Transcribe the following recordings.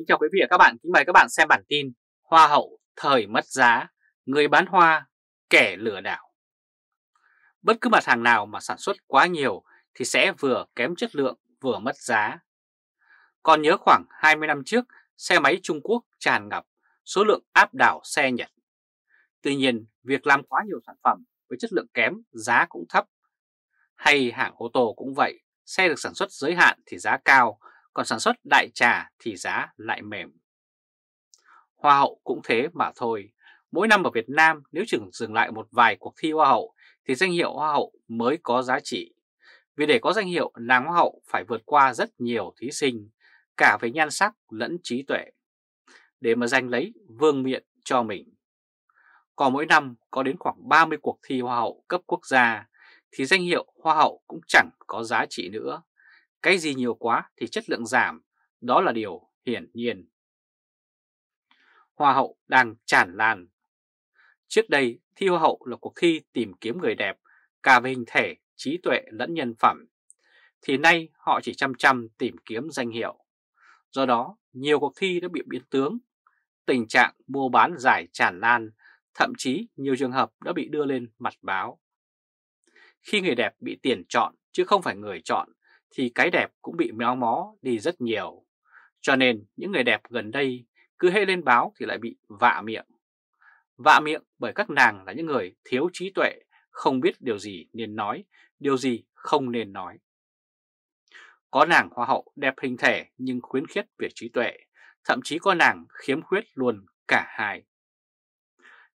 Kính chào quý vị và các bạn, kính mời các bạn xem bản tin Hoa hậu thời mất giá, người bán hoa, kẻ lừa đảo. Bất cứ mặt hàng nào mà sản xuất quá nhiều thì sẽ vừa kém chất lượng vừa mất giá. Còn nhớ khoảng 20 năm trước, xe máy Trung Quốc tràn ngập, số lượng áp đảo xe Nhật. Tuy nhiên, việc làm quá nhiều sản phẩm với chất lượng kém, giá cũng thấp. Hay hãng ô tô cũng vậy, xe được sản xuất giới hạn thì giá cao, còn sản xuất đại trà thì giá lại mềm. Hoa hậu cũng thế mà thôi, mỗi năm ở Việt Nam nếu chừng dừng lại một vài cuộc thi hoa hậu thì danh hiệu hoa hậu mới có giá trị. Vì để có danh hiệu nàng hoa hậu phải vượt qua rất nhiều thí sinh, cả về nhan sắc lẫn trí tuệ, để mà giành lấy vương miện cho mình. Còn mỗi năm có đến khoảng 30 cuộc thi hoa hậu cấp quốc gia thì danh hiệu hoa hậu cũng chẳng có giá trị nữa cái gì nhiều quá thì chất lượng giảm, đó là điều hiển nhiên. Hoa hậu đang tràn lan. Trước đây, thi hoa hậu là cuộc thi tìm kiếm người đẹp, cả về hình thể, trí tuệ lẫn nhân phẩm. Thì nay họ chỉ chăm chăm tìm kiếm danh hiệu. Do đó, nhiều cuộc thi đã bị biến tướng. Tình trạng mua bán giải tràn lan, thậm chí nhiều trường hợp đã bị đưa lên mặt báo. Khi người đẹp bị tiền chọn chứ không phải người chọn, thì cái đẹp cũng bị méo mó đi rất nhiều. Cho nên những người đẹp gần đây cứ hễ lên báo thì lại bị vạ miệng. Vạ miệng bởi các nàng là những người thiếu trí tuệ, không biết điều gì nên nói, điều gì không nên nói. Có nàng hoa hậu đẹp hình thể nhưng khuyến khích về trí tuệ, thậm chí có nàng khiếm khuyết luôn cả hai.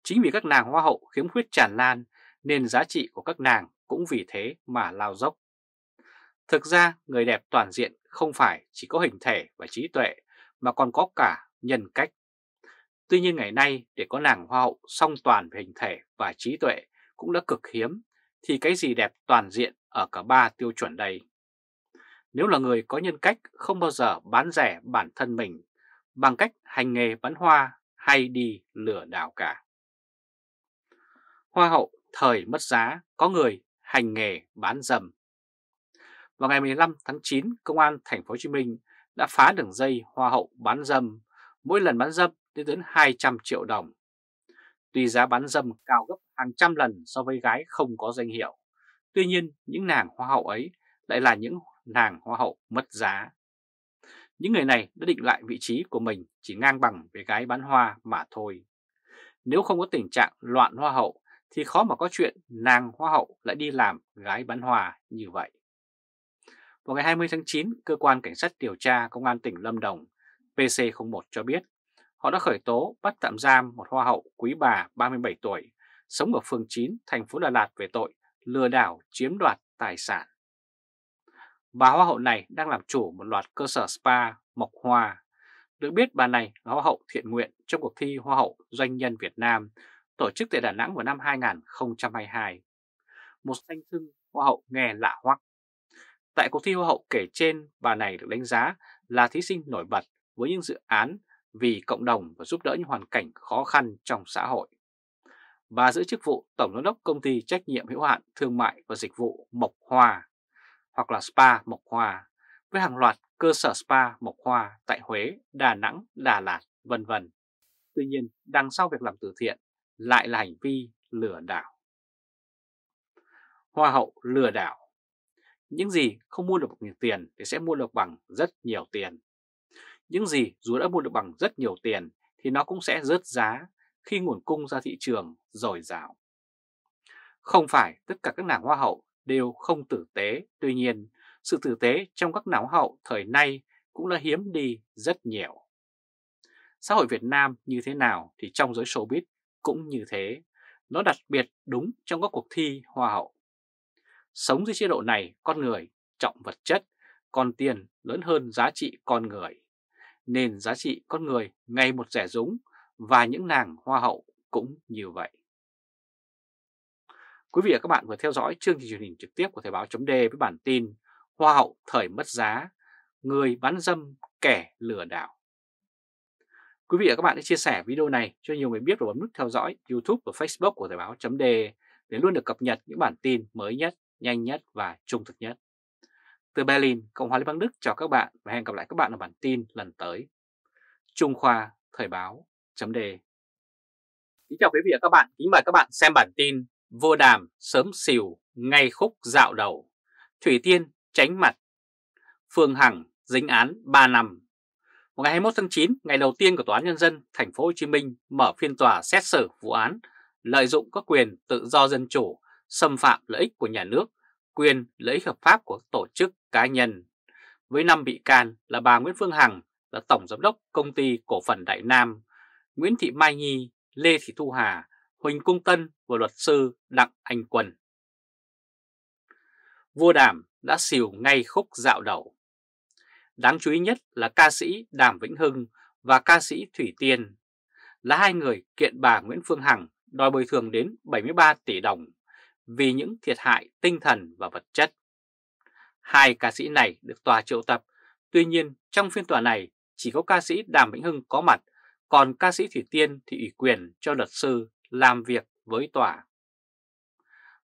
Chính vì các nàng hoa hậu khiếm khuyết tràn lan nên giá trị của các nàng cũng vì thế mà lao dốc. Thực ra người đẹp toàn diện không phải chỉ có hình thể và trí tuệ mà còn có cả nhân cách. Tuy nhiên ngày nay để có nàng hoa hậu song toàn về hình thể và trí tuệ cũng đã cực hiếm thì cái gì đẹp toàn diện ở cả ba tiêu chuẩn đây. Nếu là người có nhân cách không bao giờ bán rẻ bản thân mình bằng cách hành nghề bán hoa hay đi lừa đảo cả. Hoa hậu thời mất giá có người hành nghề bán dầm vào ngày 15 tháng 9, Công an Thành phố Hồ Chí Minh đã phá đường dây hoa hậu bán dâm, mỗi lần bán dâm lên đến 200 triệu đồng. Tuy giá bán dâm cao gấp hàng trăm lần so với gái không có danh hiệu, tuy nhiên những nàng hoa hậu ấy lại là những nàng hoa hậu mất giá. Những người này đã định lại vị trí của mình chỉ ngang bằng với gái bán hoa mà thôi. Nếu không có tình trạng loạn hoa hậu thì khó mà có chuyện nàng hoa hậu lại đi làm gái bán hoa như vậy. Vào ngày 20 tháng 9, Cơ quan Cảnh sát điều tra Công an tỉnh Lâm Đồng PC01 cho biết họ đã khởi tố bắt tạm giam một hoa hậu quý bà 37 tuổi sống ở phường 9, thành phố Đà Lạt về tội lừa đảo chiếm đoạt tài sản. Bà hoa hậu này đang làm chủ một loạt cơ sở spa Mộc Hoa. Được biết bà này là hoa hậu thiện nguyện trong cuộc thi Hoa hậu Doanh nhân Việt Nam tổ chức tại Đà Nẵng vào năm 2022. Một danh xưng hoa hậu nghe lạ hoắc. Tại cuộc thi Hoa hậu kể trên, bà này được đánh giá là thí sinh nổi bật với những dự án vì cộng đồng và giúp đỡ những hoàn cảnh khó khăn trong xã hội. Bà giữ chức vụ Tổng giám đốc công ty trách nhiệm hữu hạn thương mại và dịch vụ Mộc Hòa hoặc là Spa Mộc Hòa với hàng loạt cơ sở spa Mộc Hòa tại Huế, Đà Nẵng, Đà Lạt, vân vân. Tuy nhiên, đằng sau việc làm từ thiện lại là hành vi lừa đảo. Hoa hậu lừa đảo những gì không mua được bằng tiền thì sẽ mua được bằng rất nhiều tiền. Những gì dù đã mua được bằng rất nhiều tiền thì nó cũng sẽ rớt giá khi nguồn cung ra thị trường dồi dào. Không phải tất cả các nàng hoa hậu đều không tử tế, tuy nhiên sự tử tế trong các nàng hoa hậu thời nay cũng đã hiếm đi rất nhiều. Xã hội Việt Nam như thế nào thì trong giới showbiz cũng như thế, nó đặc biệt đúng trong các cuộc thi hoa hậu. Sống dưới chế độ này, con người trọng vật chất, còn tiền lớn hơn giá trị con người. Nên giá trị con người ngày một rẻ rúng và những nàng hoa hậu cũng như vậy. Quý vị và các bạn vừa theo dõi chương trình truyền hình trực tiếp của Thời báo chấm với bản tin Hoa hậu thời mất giá, người bán dâm kẻ lừa đảo. Quý vị và các bạn hãy chia sẻ video này cho nhiều người biết và bấm nút theo dõi YouTube và Facebook của Thời báo chấm để luôn được cập nhật những bản tin mới nhất, nhanh nhất và trung thực nhất. Từ Berlin, Cộng hòa Liên bang Đức chào các bạn và hẹn gặp lại các bạn ở bản tin lần tới. Trung Khoa Thời báo chấm đề Kính chào quý vị và các bạn, kính mời các bạn xem bản tin Vô đàm sớm xỉu ngay khúc dạo đầu Thủy Tiên tránh mặt Phương Hằng dính án 3 năm ngày 21 tháng 9, ngày đầu tiên của Tòa án Nhân dân Thành phố Hồ Chí Minh mở phiên tòa xét xử vụ án lợi dụng các quyền tự do dân chủ xâm phạm lợi ích của nhà nước, quyền lợi ích hợp pháp của tổ chức cá nhân. Với 5 bị can là bà Nguyễn Phương Hằng là Tổng Giám đốc Công ty Cổ phần Đại Nam, Nguyễn Thị Mai Nhi, Lê Thị Thu Hà, Huỳnh Cung Tân và luật sư Đặng Anh Quân. Vua Đàm đã xìu ngay khúc dạo đầu. Đáng chú ý nhất là ca sĩ Đàm Vĩnh Hưng và ca sĩ Thủy Tiên là hai người kiện bà Nguyễn Phương Hằng đòi bồi thường đến 73 tỷ đồng vì những thiệt hại tinh thần và vật chất. Hai ca sĩ này được tòa triệu tập, tuy nhiên trong phiên tòa này chỉ có ca sĩ Đàm Vĩnh Hưng có mặt, còn ca sĩ Thủy Tiên thì ủy quyền cho luật sư làm việc với tòa.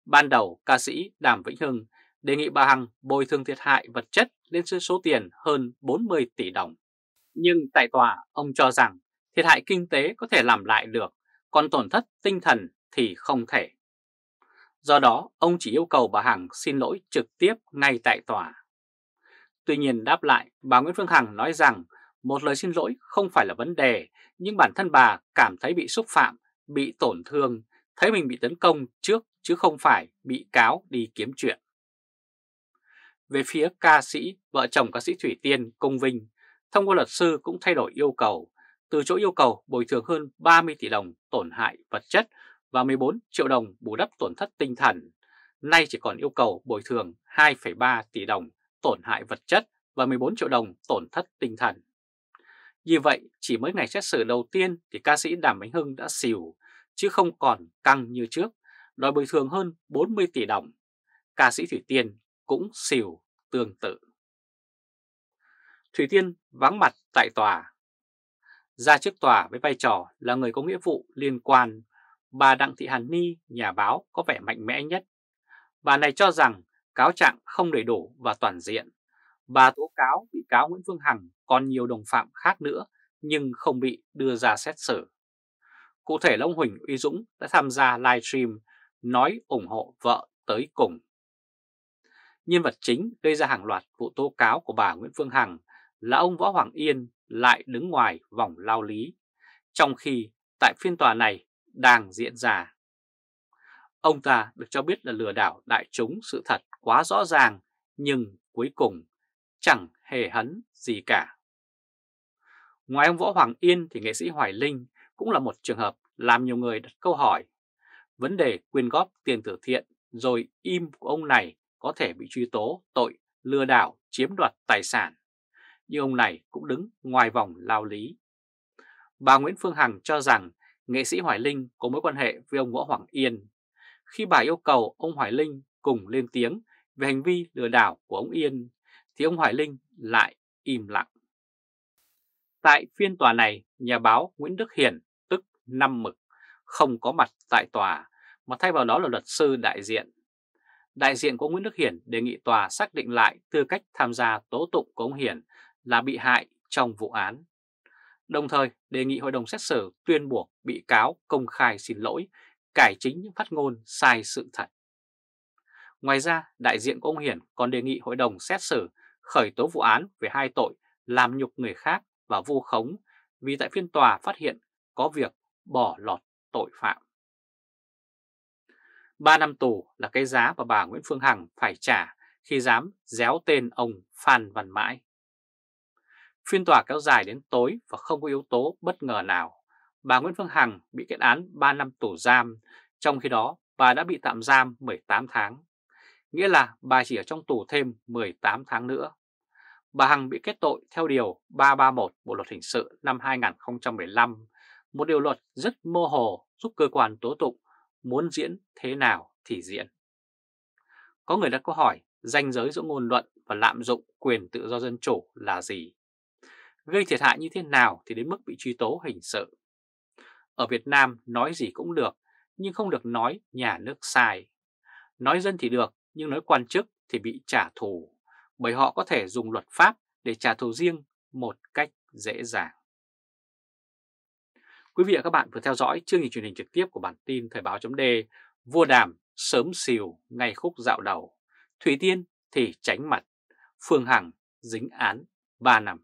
Ban đầu ca sĩ Đàm Vĩnh Hưng đề nghị bà Hằng bồi thường thiệt hại vật chất lên số tiền hơn 40 tỷ đồng. Nhưng tại tòa, ông cho rằng thiệt hại kinh tế có thể làm lại được, còn tổn thất tinh thần thì không thể. Do đó, ông chỉ yêu cầu bà Hằng xin lỗi trực tiếp ngay tại tòa. Tuy nhiên đáp lại, bà Nguyễn Phương Hằng nói rằng một lời xin lỗi không phải là vấn đề, nhưng bản thân bà cảm thấy bị xúc phạm, bị tổn thương, thấy mình bị tấn công trước chứ không phải bị cáo đi kiếm chuyện. Về phía ca sĩ, vợ chồng ca sĩ Thủy Tiên, Công Vinh, thông qua luật sư cũng thay đổi yêu cầu, từ chỗ yêu cầu bồi thường hơn 30 tỷ đồng tổn hại vật chất và 14 triệu đồng bù đắp tổn thất tinh thần, nay chỉ còn yêu cầu bồi thường 2,3 tỷ đồng tổn hại vật chất và 14 triệu đồng tổn thất tinh thần. Như vậy, chỉ mới ngày xét xử đầu tiên thì ca sĩ Đàm Vĩnh Hưng đã xỉu, chứ không còn căng như trước, đòi bồi thường hơn 40 tỷ đồng. Ca sĩ Thủy Tiên cũng xỉu tương tự. Thủy Tiên vắng mặt tại tòa. Ra trước tòa với vai trò là người có nghĩa vụ liên quan bà Đặng Thị Hàn Ni, nhà báo có vẻ mạnh mẽ nhất. Bà này cho rằng cáo trạng không đầy đủ và toàn diện. Bà tố cáo bị cáo Nguyễn Phương Hằng còn nhiều đồng phạm khác nữa nhưng không bị đưa ra xét xử. Cụ thể long Huỳnh Uy Dũng đã tham gia livestream nói ủng hộ vợ tới cùng. Nhân vật chính gây ra hàng loạt vụ tố cáo của bà Nguyễn Phương Hằng là ông Võ Hoàng Yên lại đứng ngoài vòng lao lý. Trong khi tại phiên tòa này đang diễn ra. Ông ta được cho biết là lừa đảo đại chúng sự thật quá rõ ràng nhưng cuối cùng chẳng hề hấn gì cả. Ngoài ông Võ Hoàng Yên thì nghệ sĩ Hoài Linh cũng là một trường hợp làm nhiều người đặt câu hỏi. Vấn đề quyên góp tiền từ thiện rồi im của ông này có thể bị truy tố tội lừa đảo chiếm đoạt tài sản. Nhưng ông này cũng đứng ngoài vòng lao lý. Bà Nguyễn Phương Hằng cho rằng nghệ sĩ Hoài Linh có mối quan hệ với ông Võ Hoàng Yên. Khi bà yêu cầu ông Hoài Linh cùng lên tiếng về hành vi lừa đảo của ông Yên, thì ông Hoài Linh lại im lặng. Tại phiên tòa này, nhà báo Nguyễn Đức Hiển, tức Năm Mực, không có mặt tại tòa, mà thay vào đó là luật sư đại diện. Đại diện của Nguyễn Đức Hiển đề nghị tòa xác định lại tư cách tham gia tố tụng của ông Hiển là bị hại trong vụ án đồng thời đề nghị hội đồng xét xử tuyên buộc bị cáo công khai xin lỗi, cải chính những phát ngôn sai sự thật. Ngoài ra, đại diện của ông Hiển còn đề nghị hội đồng xét xử khởi tố vụ án về hai tội làm nhục người khác và vô khống vì tại phiên tòa phát hiện có việc bỏ lọt tội phạm. 3 năm tù là cái giá mà bà Nguyễn Phương Hằng phải trả khi dám déo tên ông Phan Văn Mãi. Phiên tòa kéo dài đến tối và không có yếu tố bất ngờ nào. Bà Nguyễn Phương Hằng bị kết án 3 năm tù giam, trong khi đó bà đã bị tạm giam 18 tháng. Nghĩa là bà chỉ ở trong tù thêm 18 tháng nữa. Bà Hằng bị kết tội theo Điều 331 Bộ Luật Hình sự năm 2015, một điều luật rất mơ hồ giúp cơ quan tố tụng muốn diễn thế nào thì diễn. Có người đặt câu hỏi danh giới giữa ngôn luận và lạm dụng quyền tự do dân chủ là gì? gây thiệt hại như thế nào thì đến mức bị truy tố hình sự. Ở Việt Nam nói gì cũng được, nhưng không được nói nhà nước sai. Nói dân thì được, nhưng nói quan chức thì bị trả thù, bởi họ có thể dùng luật pháp để trả thù riêng một cách dễ dàng. Quý vị và các bạn vừa theo dõi chương trình truyền hình trực tiếp của bản tin Thời báo .d Vua Đàm sớm xìu ngay khúc dạo đầu, Thủy Tiên thì tránh mặt, Phương Hằng dính án 3 năm.